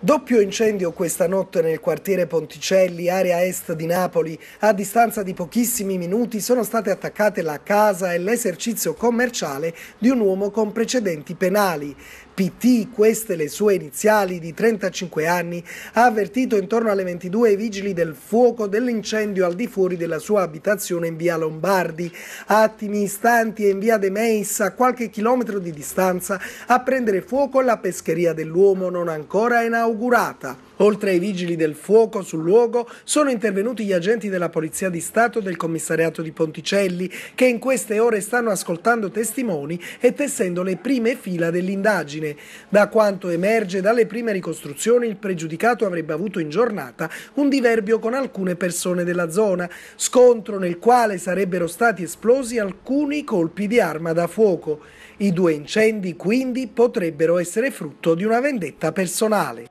Doppio incendio questa notte nel quartiere Ponticelli, area est di Napoli. A distanza di pochissimi minuti sono state attaccate la casa e l'esercizio commerciale di un uomo con precedenti penali. PT, queste le sue iniziali, di 35 anni, ha avvertito intorno alle 22 i vigili del fuoco dell'incendio al di fuori della sua abitazione in via Lombardi. attimi istanti e in via De Meis, a qualche chilometro di distanza, a prendere fuoco la pescheria dell'uomo non ancora inaugurata. Oltre ai vigili del fuoco sul luogo, sono intervenuti gli agenti della Polizia di Stato del commissariato di Ponticelli, che in queste ore stanno ascoltando testimoni e tessendo le prime fila dell'indagine. Da quanto emerge dalle prime ricostruzioni, il pregiudicato avrebbe avuto in giornata un diverbio con alcune persone della zona, scontro nel quale sarebbero stati esplosi alcuni colpi di arma da fuoco. I due incendi quindi potrebbero essere frutto di una vendetta personale.